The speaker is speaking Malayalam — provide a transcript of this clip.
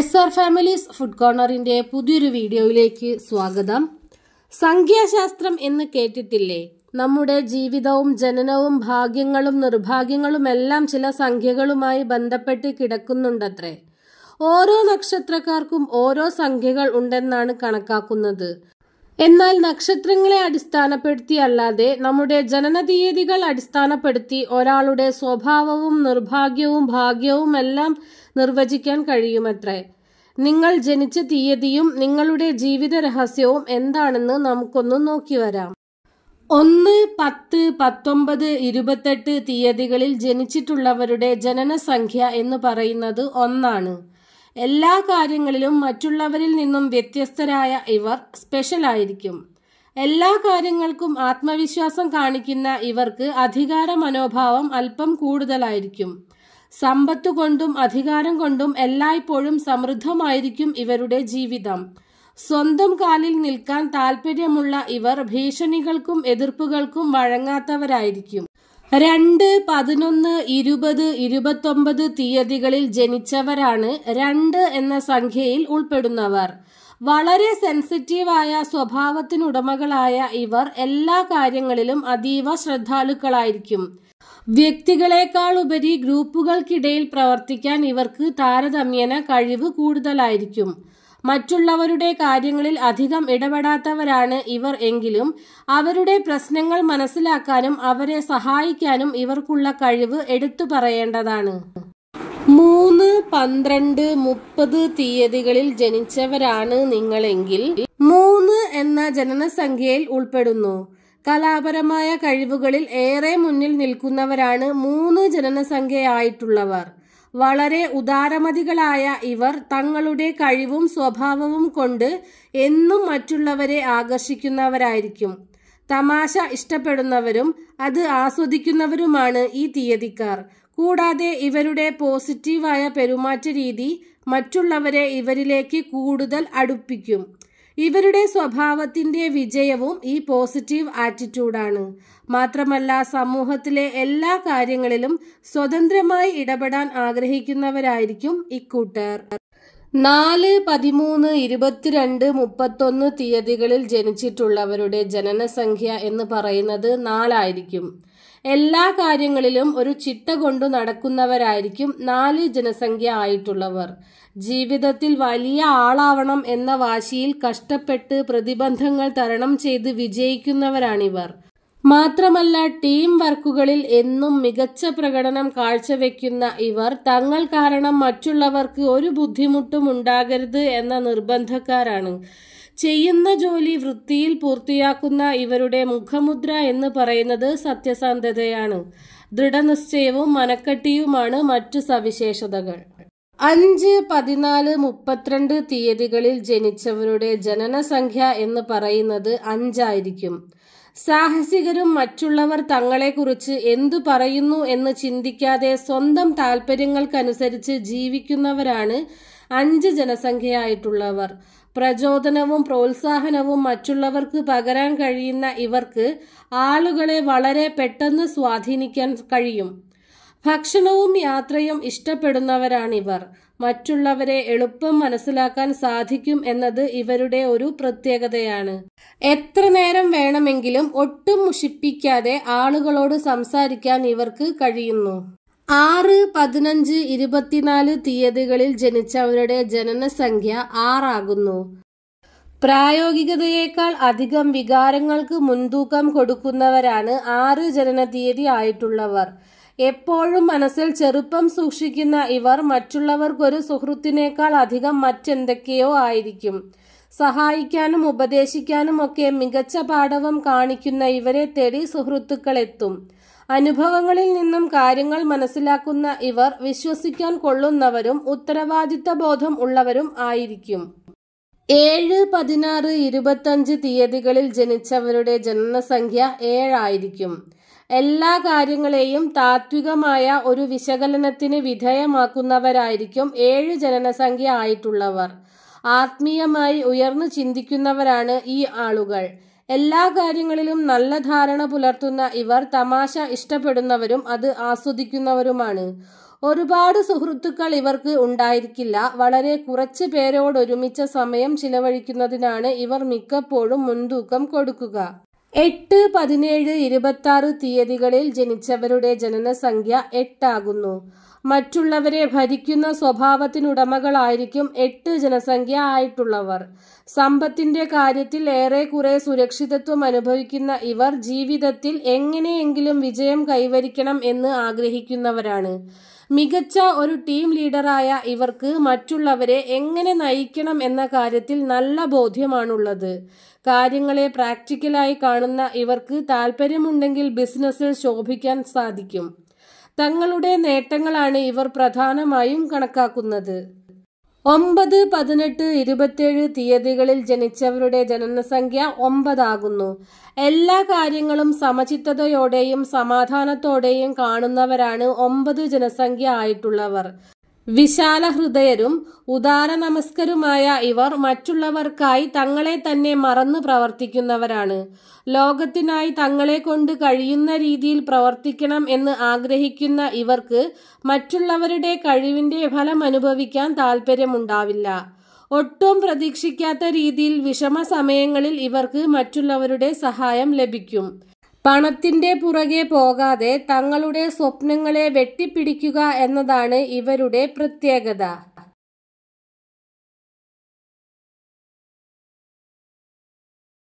എസ് ആർ ഫാമിലീസ് ഫുഡ് കോർണറിൻ്റെ പുതിയൊരു വീഡിയോയിലേക്ക് സ്വാഗതം സംഖ്യാശാസ്ത്രം എന്ന് കേട്ടിട്ടില്ലേ നമ്മുടെ ജീവിതവും ജനനവും ഭാഗ്യങ്ങളും നിർഭാഗ്യങ്ങളുമെല്ലാം ചില സംഖ്യകളുമായി ബന്ധപ്പെട്ട് കിടക്കുന്നുണ്ടത്രേ ഓരോ നക്ഷത്രക്കാർക്കും ഓരോ സംഖ്യകൾ ഉണ്ടെന്നാണ് കണക്കാക്കുന്നത് എന്നാൽ നക്ഷത്രങ്ങളെ അടിസ്ഥാനപ്പെടുത്തി അല്ലാതെ നമ്മുടെ ജനനതീയതികൾ അടിസ്ഥാനപ്പെടുത്തി ഒരാളുടെ സ്വഭാവവും നിർഭാഗ്യവും ഭാഗ്യവും എല്ലാം നിർവചിക്കാൻ കഴിയുമത്രേ നിങ്ങൾ ജനിച്ച തീയതിയും നിങ്ങളുടെ ജീവിത രഹസ്യവും എന്താണെന്ന് നമുക്കൊന്ന് നോക്കി വരാം ഒന്ന് പത്ത് പത്തൊമ്പത് ഇരുപത്തെട്ട് തീയതികളിൽ ജനിച്ചിട്ടുള്ളവരുടെ ജനനസംഖ്യ എന്ന് പറയുന്നത് ഒന്നാണ് എല്ലാ കാര്യങ്ങളിലും മറ്റുള്ളവരിൽ നിന്നും വ്യത്യസ്തരായ ഇവർ സ്പെഷ്യലായിരിക്കും എല്ലാ കാര്യങ്ങൾക്കും ആത്മവിശ്വാസം കാണിക്കുന്ന ഇവർക്ക് അധികാര മനോഭാവം അല്പം കൂടുതലായിരിക്കും സമ്പത്ത് കൊണ്ടും അധികാരം കൊണ്ടും എല്ലായ്പ്പോഴും സമൃദ്ധമായിരിക്കും ഇവരുടെ ജീവിതം സ്വന്തം കാലിൽ നിൽക്കാൻ താൽപ്പര്യമുള്ള ഇവർ ഭീഷണികൾക്കും എതിർപ്പുകൾക്കും വഴങ്ങാത്തവരായിരിക്കും രണ്ട് പതിനൊന്ന് ഇരുപത് ഇരുപത്തൊമ്പത് തീയതികളിൽ ജനിച്ചവരാണ് രണ്ട് എന്ന സംഖ്യയിൽ ഉൾപ്പെടുന്നവർ വളരെ സെൻസിറ്റീവായ സ്വഭാവത്തിനുടമകളായ ഇവർ എല്ലാ കാര്യങ്ങളിലും അതീവ ശ്രദ്ധാലുക്കളായിരിക്കും വ്യക്തികളെക്കാൾ ഉപരി ഗ്രൂപ്പുകൾക്കിടയിൽ പ്രവർത്തിക്കാൻ ഇവർക്ക് താരതമ്യേന കഴിവ് കൂടുതലായിരിക്കും മറ്റുള്ളവരുടെ കാര്യങ്ങളിൽ അധികം ഇടപെടാത്തവരാണ് ഇവർ എങ്കിലും അവരുടെ പ്രശ്നങ്ങൾ മനസ്സിലാക്കാനും അവരെ സഹായിക്കാനും ഇവർക്കുള്ള കഴിവ് എടുത്തു പറയേണ്ടതാണ് മൂന്ന് പന്ത്രണ്ട് മുപ്പത് തീയതികളിൽ ജനിച്ചവരാണ് നിങ്ങളെങ്കിൽ മൂന്ന് എന്ന ജനനസംഖ്യയിൽ ഉൾപ്പെടുന്നു കലാപരമായ കഴിവുകളിൽ ഏറെ മുന്നിൽ നിൽക്കുന്നവരാണ് മൂന്ന് ജനനസംഖ്യയായിട്ടുള്ളവർ വളരെ ഉദാരമതികളായ ഇവർ തങ്ങളുടെ കഴിവും സ്വഭാവവും കൊണ്ട് എന്നും മറ്റുള്ളവരെ ആകർഷിക്കുന്നവരായിരിക്കും തമാശ ഇഷ്ടപ്പെടുന്നവരും അത് ആസ്വദിക്കുന്നവരുമാണ് ഈ തീയതിക്കാർ കൂടാതെ ഇവരുടെ പോസിറ്റീവായ പെരുമാറ്റ രീതി മറ്റുള്ളവരെ ഇവരിലേക്ക് കൂടുതൽ അടുപ്പിക്കും ഇവരുടെ സ്വഭാവത്തിൻ്റെ വിജയവും ഈ പോസിറ്റീവ് ആറ്റിറ്റ്യൂഡാണ് മാത്രമല്ല സമൂഹത്തിലെ എല്ലാ കാര്യങ്ങളിലും സ്വതന്ത്രമായി ഇടപെടാൻ ആഗ്രഹിക്കുന്നവരായിരിക്കും ഇക്കൂട്ടർ നാല് പതിമൂന്ന് ഇരുപത്തിരണ്ട് മുപ്പത്തൊന്ന് തീയതികളിൽ ജനിച്ചിട്ടുള്ളവരുടെ ജനനസംഖ്യ എന്ന് പറയുന്നത് നാലായിരിക്കും എല്ലാ കാര്യങ്ങളിലും ഒരു ചിട്ട കൊണ്ടു നടക്കുന്നവരായിരിക്കും നാല് ജനസംഖ്യ ആയിട്ടുള്ളവർ ജീവിതത്തിൽ വലിയ ആളാവണം എന്ന വാശിയിൽ കഷ്ടപ്പെട്ട് പ്രതിബന്ധങ്ങൾ തരണം ചെയ്ത് വിജയിക്കുന്നവരാണിവർ മാത്രമല്ല ടീം വർക്കുകളിൽ എന്നും മികച്ച പ്രകടനം കാഴ്ചവെക്കുന്ന ഇവർ തങ്ങൾ കാരണം മറ്റുള്ളവർക്ക് ഒരു ബുദ്ധിമുട്ടും ഉണ്ടാകരുത് എന്ന നിർബന്ധക്കാരാണ് ചെയ്യുന്ന ജോലി വൃത്തിയിൽ പൂർത്തിയാക്കുന്ന ഇവരുടെ മുഖമുദ്ര എന്ന് പറയുന്നത് സത്യസന്ധതയാണ് ദൃഢനിശ്ചയവും മനക്കട്ടിയുമാണ് മറ്റു സവിശേഷതകൾ അഞ്ച് പതിനാല് മുപ്പത്തിരണ്ട് തീയതികളിൽ ജനിച്ചവരുടെ ജനനസംഖ്യ എന്ന് പറയുന്നത് അഞ്ചായിരിക്കും സാഹസികരും മറ്റുള്ളവർ തങ്ങളെക്കുറിച്ച് എന്തു പറയുന്നു എന്ന് ചിന്തിക്കാതെ സ്വന്തം താൽപ്പര്യങ്ങൾക്കനുസരിച്ച് ജീവിക്കുന്നവരാണ് അഞ്ച് ജനസംഖ്യയായിട്ടുള്ളവർ പ്രചോദനവും പ്രോത്സാഹനവും മറ്റുള്ളവർക്ക് പകരാൻ കഴിയുന്ന ഇവർക്ക് ആളുകളെ വളരെ പെട്ടെന്ന് സ്വാധീനിക്കാൻ കഴിയും ഭക്ഷണവും യാത്രയും ഇഷ്ടപ്പെടുന്നവരാണിവർ മറ്റുള്ളവരെ എളുപ്പം മനസ്സിലാക്കാൻ സാധിക്കും എന്നത് ഇവരുടെ ഒരു പ്രത്യേകതയാണ് എത്ര നേരം വേണമെങ്കിലും ഒട്ടും മുഷിപ്പിക്കാതെ ആളുകളോട് സംസാരിക്കാൻ ഇവർക്ക് കഴിയുന്നു ആറ് പതിനഞ്ച് ഇരുപത്തിനാല് തീയതികളിൽ ജനിച്ചവരുടെ ജനനസംഖ്യ ആറാകുന്നു പ്രായോഗികതയേക്കാൾ അധികം വികാരങ്ങൾക്ക് മുൻതൂക്കം കൊടുക്കുന്നവരാണ് ആറ് ജനനതീയതി ആയിട്ടുള്ളവർ എപ്പോഴും മനസ്സിൽ ചെറുപ്പം സൂക്ഷിക്കുന്ന ഇവർ മറ്റുള്ളവർക്കൊരു സുഹൃത്തിനേക്കാൾ അധികം മറ്റെന്തൊക്കെയോ ആയിരിക്കും സഹായിക്കാനും ഉപദേശിക്കാനും ഒക്കെ മികച്ച പാഠവം കാണിക്കുന്ന ഇവരെ തേടി സുഹൃത്തുക്കളെത്തും അനുഭവങ്ങളിൽ നിന്നും കാര്യങ്ങൾ മനസ്സിലാക്കുന്ന ഇവർ വിശ്വസിക്കാൻ കൊള്ളുന്നവരും ഉത്തരവാദിത്ത ബോധം ഉള്ളവരും ആയിരിക്കും ഏഴ് പതിനാറ് ഇരുപത്തഞ്ച് തീയതികളിൽ ജനിച്ചവരുടെ ജനനസംഖ്യ ഏഴായിരിക്കും എല്ലാ കാര്യങ്ങളെയും താത്വികമായ ഒരു വിശകലനത്തിന് വിധേയമാക്കുന്നവരായിരിക്കും ഏഴ് ജനനസംഖ്യ ആയിട്ടുള്ളവർ ആത്മീയമായി ഉയർന്നു ചിന്തിക്കുന്നവരാണ് ഈ ആളുകൾ എല്ലാ കാര്യങ്ങളിലും നല്ല ധാരണ പുലർത്തുന്ന ഇവർ തമാശ ഇഷ്ടപ്പെടുന്നവരും അത് ആസ്വദിക്കുന്നവരുമാണ് ഒരുപാട് സുഹൃത്തുക്കൾ ഇവർക്ക് ഉണ്ടായിരിക്കില്ല വളരെ കുറച്ച് പേരോടൊരുമിച്ച സമയം ചിലവഴിക്കുന്നതിനാണ് ഇവർ മിക്കപ്പോഴും മുൻതൂക്കം കൊടുക്കുക എട്ട് പതിനേഴ് ഇരുപത്തി തീയതികളിൽ ജനിച്ചവരുടെ ജനനസംഖ്യ എട്ടാകുന്നു മറ്റുള്ളവരെ ഭരിക്കുന്ന സ്വഭാവത്തിനുടമകളായിരിക്കും എട്ട് ജനസംഖ്യ ആയിട്ടുള്ളവർ സമ്പത്തിന്റെ കാര്യത്തിൽ ഏറെക്കുറെ സുരക്ഷിതത്വം അനുഭവിക്കുന്ന ഇവർ ജീവിതത്തിൽ എങ്ങനെയെങ്കിലും വിജയം കൈവരിക്കണം എന്ന് ആഗ്രഹിക്കുന്നവരാണ് മികച്ച ഒരു ടീം ലീഡറായ ഇവർക്ക് മറ്റുള്ളവരെ എങ്ങനെ നയിക്കണം എന്ന കാര്യത്തിൽ നല്ല ബോധ്യമാണുള്ളത് കാര്യങ്ങളെ പ്രാക്ടിക്കലായി കാണുന്ന ഇവർക്ക് താല്പര്യമുണ്ടെങ്കിൽ ബിസിനസ്സിൽ ശോഭിക്കാൻ സാധിക്കും തങ്ങളുടെ നേട്ടങ്ങളാണ് ഇവർ പ്രധാനമായും കണക്കാക്കുന്നത് ഒമ്പത് പതിനെട്ട് ഇരുപത്തേഴ് തീയതികളിൽ ജനിച്ചവരുടെ ജനനസംഖ്യ ഒമ്പതാകുന്നു എല്ലാ കാര്യങ്ങളും സമചിത്തതയോടെയും സമാധാനത്തോടെയും കാണുന്നവരാണ് ഒമ്പത് ജനസംഖ്യ ആയിട്ടുള്ളവർ വിശാല ഹൃദയരും ഉദാര നമസ്കരുമായ ഇവർ മറ്റുള്ളവർക്കായി തങ്ങളെ തന്നെ മറന്നു പ്രവർത്തിക്കുന്നവരാണ് ലോകത്തിനായി തങ്ങളെ കൊണ്ട് കഴിയുന്ന രീതിയിൽ പ്രവർത്തിക്കണം എന്ന് ആഗ്രഹിക്കുന്ന ഇവർക്ക് മറ്റുള്ളവരുടെ കഴിവിന്റെ ഫലം അനുഭവിക്കാൻ താല്പര്യമുണ്ടാവില്ല ഒട്ടും പ്രതീക്ഷിക്കാത്ത രീതിയിൽ വിഷമ സമയങ്ങളിൽ ഇവർക്ക് മറ്റുള്ളവരുടെ സഹായം ലഭിക്കും പണത്തിന്റെ പുറകെ പോകാതെ തങ്ങളുടെ സ്വപ്നങ്ങളെ വെട്ടിപ്പിടിക്കുക എന്നതാണ് ഇവരുടെ പ്രത്യേകത